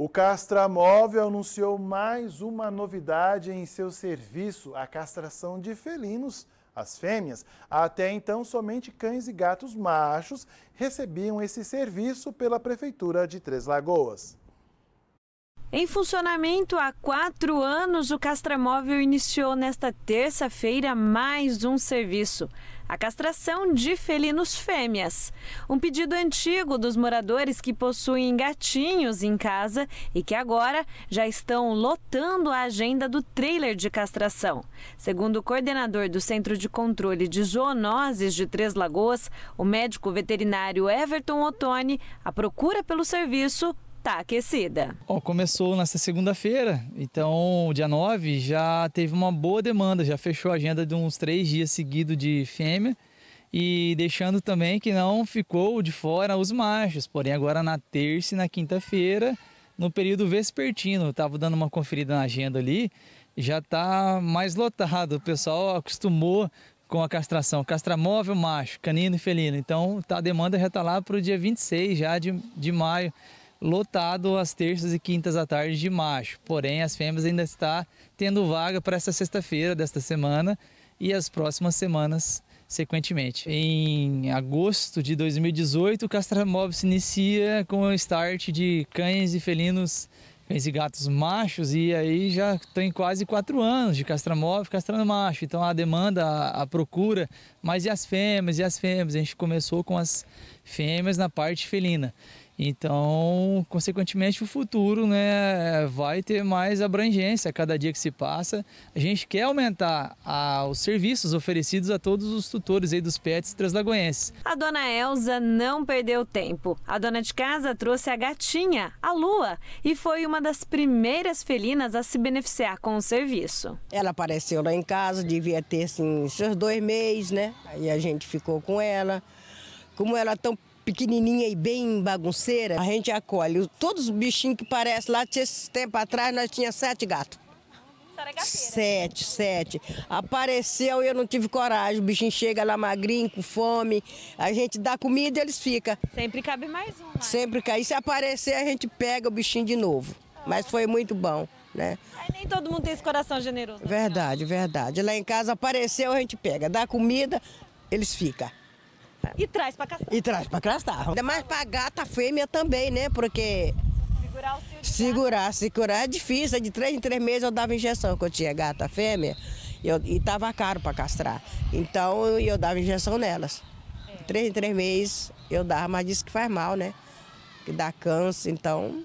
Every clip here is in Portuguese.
O Castra Móvel anunciou mais uma novidade em seu serviço, a castração de felinos, as fêmeas. Até então, somente cães e gatos machos recebiam esse serviço pela Prefeitura de Três Lagoas. Em funcionamento há quatro anos, o Castramóvel iniciou nesta terça-feira mais um serviço: a castração de felinos fêmeas. Um pedido antigo dos moradores que possuem gatinhos em casa e que agora já estão lotando a agenda do trailer de castração. Segundo o coordenador do Centro de Controle de Zoonoses de Três Lagoas, o médico veterinário Everton Ottoni, a procura pelo serviço está aquecida. começou nessa segunda-feira, então dia 9 já teve uma boa demanda, já fechou a agenda de uns três dias seguidos de fêmea e deixando também que não ficou de fora os machos, porém agora na terça e na quinta-feira, no período vespertino, estava dando uma conferida na agenda ali, já está mais lotado, o pessoal acostumou com a castração, castramóvel macho, canino e felino, então tá, a demanda já está lá para o dia 26 já de, de maio, lotado às terças e quintas à tarde de macho. Porém, as fêmeas ainda está tendo vaga para essa sexta-feira desta semana e as próximas semanas sequentemente. Em agosto de 2018, o Castramob se inicia com o start de cães e felinos, cães e gatos machos, e aí já tem quase quatro anos de Castramob castrando macho. Então a demanda, a, a procura, mas e as fêmeas? E as fêmeas? A gente começou com as fêmeas na parte felina. Então, consequentemente, o futuro né, vai ter mais abrangência a cada dia que se passa. A gente quer aumentar a, os serviços oferecidos a todos os tutores aí dos pets translagoenses. A dona Elza não perdeu tempo. A dona de casa trouxe a gatinha, a Lua, e foi uma das primeiras felinas a se beneficiar com o serviço. Ela apareceu lá em casa, devia ter assim, seus dois meses, né? Aí a gente ficou com ela. Como ela é tão pequenininha e bem bagunceira, a gente acolhe. Todos os bichinhos que parecem lá, esse tempo atrás nós tínhamos sete gatos. sete, sete. Apareceu e eu não tive coragem. O bichinho chega lá magrinho, com fome. A gente dá comida e eles ficam. Sempre cabe mais um. Lá. Né? Sempre cai. E se aparecer, a gente pega o bichinho de novo. Mas foi muito bom. Né? Aí nem todo mundo tem esse coração generoso. Né, verdade, verdade. Lá em casa apareceu, a gente pega. Dá comida, eles ficam. E traz para castar. E traz para castar. Ainda mais para gata fêmea também, né? Porque Segurar, segurar, segurar é difícil. É de três em três meses eu dava injeção, que eu tinha gata fêmea eu, e tava caro para castrar. Então eu dava injeção nelas. É. Três em três meses eu dava, mas disse que faz mal, né? Que dá câncer, então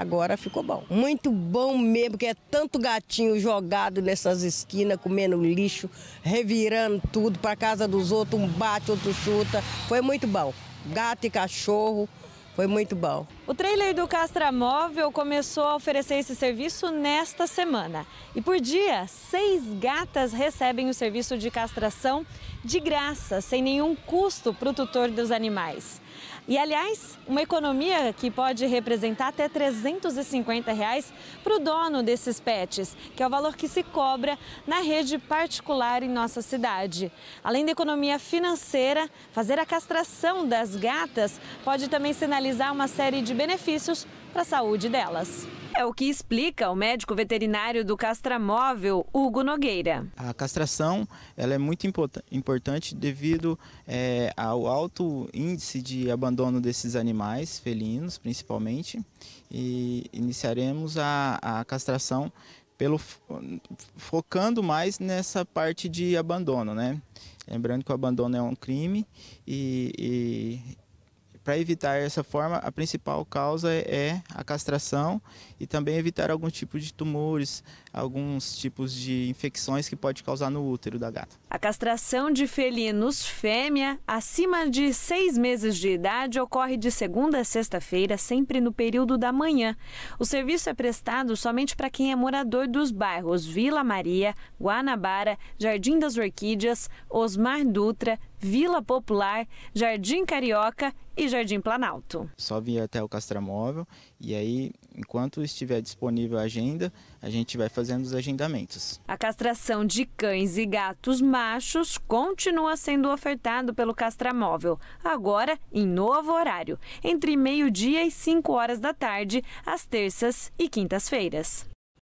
Agora ficou bom. Muito bom mesmo, que é tanto gatinho jogado nessas esquinas, comendo lixo, revirando tudo para casa dos outros, um bate, outro chuta. Foi muito bom. Gato e cachorro. Foi muito bom. O trailer do Castramóvel começou a oferecer esse serviço nesta semana. E por dia, seis gatas recebem o serviço de castração de graça, sem nenhum custo para o tutor dos animais. E, aliás, uma economia que pode representar até 350 reais para o dono desses pets, que é o valor que se cobra na rede particular em nossa cidade. Além da economia financeira, fazer a castração das gatas pode também sinalizar uma série de benefícios para a saúde delas. É o que explica o médico veterinário do castramóvel, Hugo Nogueira. A castração ela é muito importante devido é, ao alto índice de abandono desses animais, felinos principalmente, e iniciaremos a, a castração pelo focando mais nessa parte de abandono, né? Lembrando que o abandono é um crime e, e para evitar essa forma, a principal causa é a castração e também evitar algum tipo de tumores, alguns tipos de infecções que pode causar no útero da gata. A castração de felinos fêmea acima de seis meses de idade ocorre de segunda a sexta-feira, sempre no período da manhã. O serviço é prestado somente para quem é morador dos bairros Vila Maria, Guanabara, Jardim das Orquídeas, Osmar Dutra, Vila Popular, Jardim Carioca e Jardim Planalto. Só vir até o Castramóvel e aí, enquanto estiver disponível a agenda, a gente vai fazendo os agendamentos. A castração de cães e gatos machos continua sendo ofertado pelo Castramóvel, agora em novo horário, entre meio-dia e 5 horas da tarde, às terças e quintas-feiras.